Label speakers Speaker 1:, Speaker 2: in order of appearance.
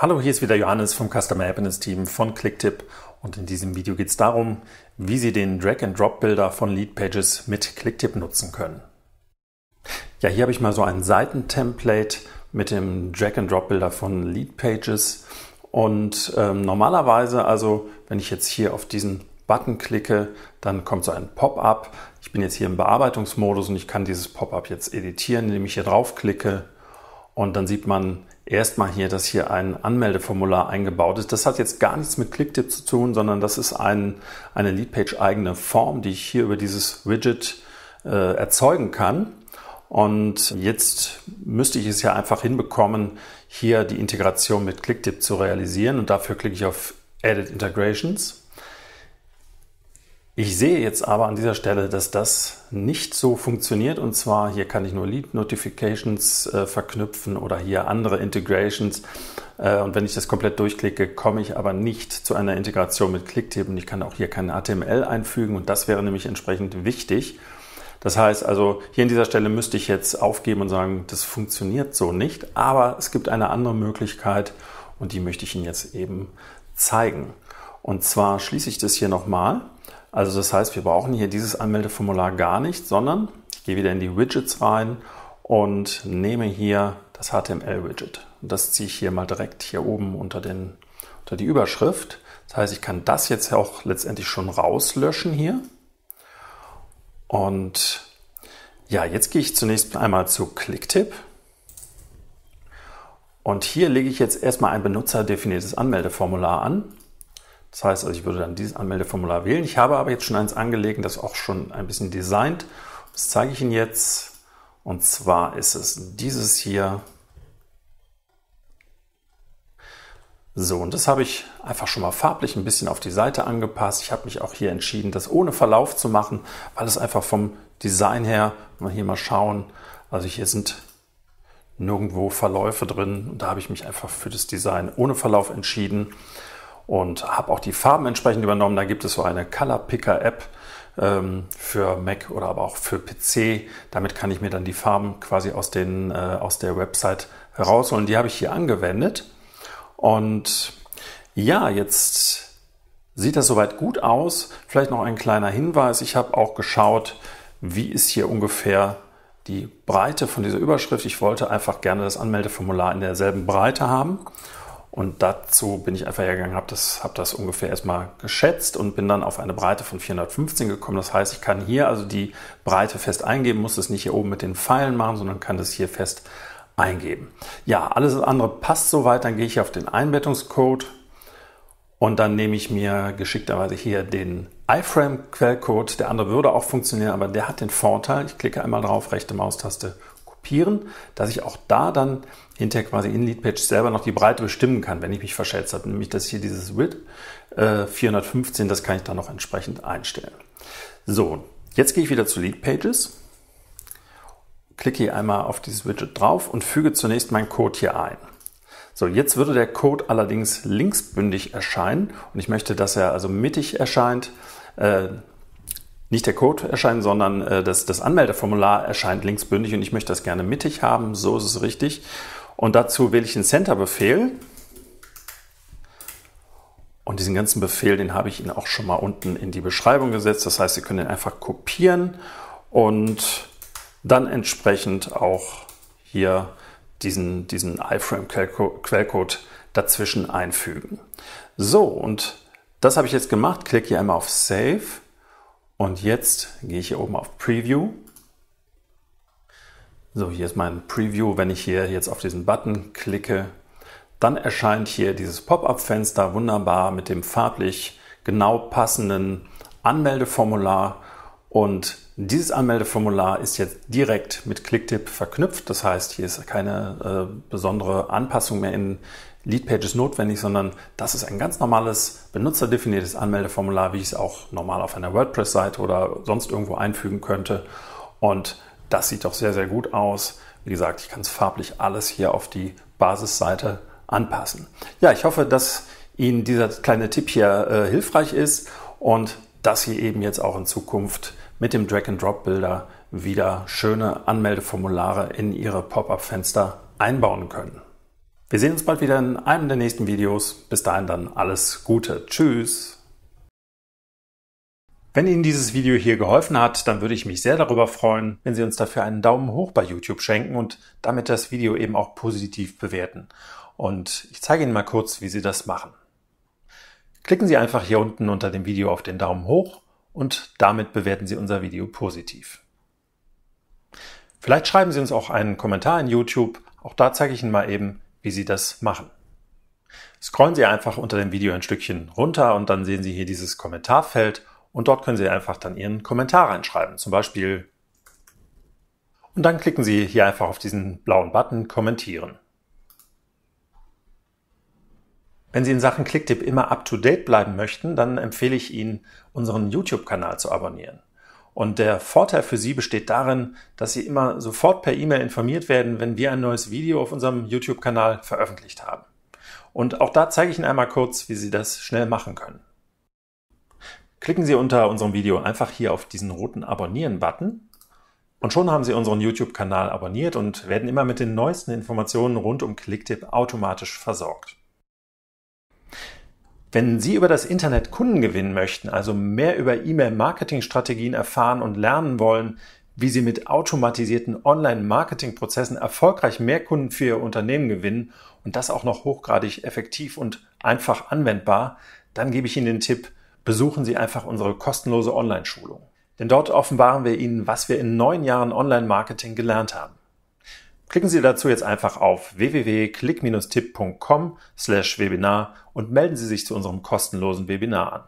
Speaker 1: Hallo, hier ist wieder Johannes vom Customer Happiness Team von Clicktip und in diesem Video geht es darum, wie Sie den Drag-and-Drop-Builder von Lead Pages mit Clicktip nutzen können. Ja, hier habe ich mal so ein Seitentemplate mit dem Drag-and-Drop-Builder von Lead Pages und ähm, normalerweise, also wenn ich jetzt hier auf diesen Button klicke, dann kommt so ein Pop-up. Ich bin jetzt hier im Bearbeitungsmodus und ich kann dieses Pop-up jetzt editieren, indem ich hier drauf klicke und dann sieht man, erstmal hier, dass hier ein Anmeldeformular eingebaut ist. Das hat jetzt gar nichts mit Clicktip zu tun, sondern das ist ein, eine Leadpage-eigene Form, die ich hier über dieses Widget äh, erzeugen kann. Und jetzt müsste ich es ja einfach hinbekommen, hier die Integration mit Clicktip zu realisieren. Und dafür klicke ich auf Edit Integrations. Ich sehe jetzt aber an dieser Stelle, dass das nicht so funktioniert. Und zwar hier kann ich nur Lead Notifications äh, verknüpfen oder hier andere Integrations. Äh, und wenn ich das komplett durchklicke, komme ich aber nicht zu einer Integration mit Clicktip. Und ich kann auch hier keine HTML einfügen. Und das wäre nämlich entsprechend wichtig. Das heißt also, hier an dieser Stelle müsste ich jetzt aufgeben und sagen, das funktioniert so nicht. Aber es gibt eine andere Möglichkeit und die möchte ich Ihnen jetzt eben zeigen. Und zwar schließe ich das hier nochmal also das heißt, wir brauchen hier dieses Anmeldeformular gar nicht, sondern ich gehe wieder in die Widgets rein und nehme hier das HTML-Widget. Und das ziehe ich hier mal direkt hier oben unter, den, unter die Überschrift. Das heißt, ich kann das jetzt auch letztendlich schon rauslöschen hier. Und ja, jetzt gehe ich zunächst einmal zu Clicktip. Und hier lege ich jetzt erstmal ein benutzerdefiniertes Anmeldeformular an. Das heißt, also ich würde dann dieses Anmeldeformular wählen. Ich habe aber jetzt schon eins angelegt, das auch schon ein bisschen designt. Das zeige ich Ihnen jetzt. Und zwar ist es dieses hier. So, und das habe ich einfach schon mal farblich ein bisschen auf die Seite angepasst. Ich habe mich auch hier entschieden, das ohne Verlauf zu machen, weil es einfach vom Design her, wenn wir hier mal schauen, also hier sind nirgendwo Verläufe drin. Und da habe ich mich einfach für das Design ohne Verlauf entschieden und habe auch die Farben entsprechend übernommen. Da gibt es so eine Color Picker App ähm, für Mac oder aber auch für PC. Damit kann ich mir dann die Farben quasi aus, den, äh, aus der Website herausholen. Die habe ich hier angewendet. Und ja, jetzt sieht das soweit gut aus. Vielleicht noch ein kleiner Hinweis. Ich habe auch geschaut, wie ist hier ungefähr die Breite von dieser Überschrift. Ich wollte einfach gerne das Anmeldeformular in derselben Breite haben und dazu bin ich einfach hergegangen, habe das, hab das ungefähr erstmal geschätzt und bin dann auf eine Breite von 415 gekommen. Das heißt, ich kann hier also die Breite fest eingeben, muss das nicht hier oben mit den Pfeilen machen, sondern kann das hier fest eingeben. Ja, alles andere passt soweit. Dann gehe ich auf den Einbettungscode und dann nehme ich mir geschickterweise hier den iframe-Quellcode. Der andere würde auch funktionieren, aber der hat den Vorteil, ich klicke einmal drauf, rechte Maustaste kopieren, dass ich auch da dann hinterher quasi in Leadpage selber noch die Breite bestimmen kann, wenn ich mich verschätzt habe. Nämlich, dass hier dieses Width äh, 415, das kann ich dann noch entsprechend einstellen. So, jetzt gehe ich wieder zu Lead Pages, klicke hier einmal auf dieses Widget drauf und füge zunächst meinen Code hier ein. So, jetzt würde der Code allerdings linksbündig erscheinen und ich möchte, dass er also mittig erscheint. Äh, nicht der Code erscheint, sondern äh, das, das Anmeldeformular erscheint linksbündig und ich möchte das gerne mittig haben. So ist es richtig. Und dazu wähle ich den Center-Befehl. Und diesen ganzen Befehl, den habe ich Ihnen auch schon mal unten in die Beschreibung gesetzt. Das heißt, Sie können den einfach kopieren und dann entsprechend auch hier diesen, diesen iframe-Quellcode dazwischen einfügen. So, und das habe ich jetzt gemacht. Klicke hier einmal auf Save. Und jetzt gehe ich hier oben auf Preview. So, hier ist mein Preview. Wenn ich hier jetzt auf diesen Button klicke, dann erscheint hier dieses Pop-up-Fenster wunderbar mit dem farblich genau passenden Anmeldeformular und dieses Anmeldeformular ist jetzt direkt mit Clicktip verknüpft. Das heißt, hier ist keine äh, besondere Anpassung mehr in Leadpages notwendig, sondern das ist ein ganz normales benutzerdefiniertes Anmeldeformular, wie ich es auch normal auf einer WordPress-Seite oder sonst irgendwo einfügen könnte. Und das sieht doch sehr, sehr gut aus. Wie gesagt, ich kann es farblich alles hier auf die Basisseite anpassen. Ja, ich hoffe, dass Ihnen dieser kleine Tipp hier äh, hilfreich ist und dass Sie eben jetzt auch in Zukunft mit dem drag and drop bilder wieder schöne Anmeldeformulare in Ihre Pop-up-Fenster einbauen können. Wir sehen uns bald wieder in einem der nächsten Videos. Bis dahin dann alles Gute. Tschüss. Wenn Ihnen dieses Video hier geholfen hat, dann würde ich mich sehr darüber freuen, wenn Sie uns dafür einen Daumen hoch bei YouTube schenken und damit das Video eben auch positiv bewerten. Und ich zeige Ihnen mal kurz, wie Sie das machen. Klicken Sie einfach hier unten unter dem Video auf den Daumen hoch und damit bewerten Sie unser Video positiv. Vielleicht schreiben Sie uns auch einen Kommentar in YouTube, auch da zeige ich Ihnen mal eben, wie Sie das machen. Scrollen Sie einfach unter dem Video ein Stückchen runter und dann sehen Sie hier dieses Kommentarfeld und dort können Sie einfach dann Ihren Kommentar reinschreiben, zum Beispiel. Und dann klicken Sie hier einfach auf diesen blauen Button Kommentieren. Wenn Sie in Sachen Clicktip immer up-to-date bleiben möchten, dann empfehle ich Ihnen, unseren YouTube-Kanal zu abonnieren. Und der Vorteil für Sie besteht darin, dass Sie immer sofort per E-Mail informiert werden, wenn wir ein neues Video auf unserem YouTube-Kanal veröffentlicht haben. Und auch da zeige ich Ihnen einmal kurz, wie Sie das schnell machen können. Klicken Sie unter unserem Video einfach hier auf diesen roten Abonnieren-Button und schon haben Sie unseren YouTube-Kanal abonniert und werden immer mit den neuesten Informationen rund um Clicktip automatisch versorgt. Wenn Sie über das Internet Kunden gewinnen möchten, also mehr über E-Mail-Marketing-Strategien erfahren und lernen wollen, wie Sie mit automatisierten Online-Marketing-Prozessen erfolgreich mehr Kunden für Ihr Unternehmen gewinnen und das auch noch hochgradig effektiv und einfach anwendbar, dann gebe ich Ihnen den Tipp, besuchen Sie einfach unsere kostenlose Online-Schulung. Denn dort offenbaren wir Ihnen, was wir in neun Jahren Online-Marketing gelernt haben. Klicken Sie dazu jetzt einfach auf wwwclick tippcom webinar und melden Sie sich zu unserem kostenlosen Webinar an.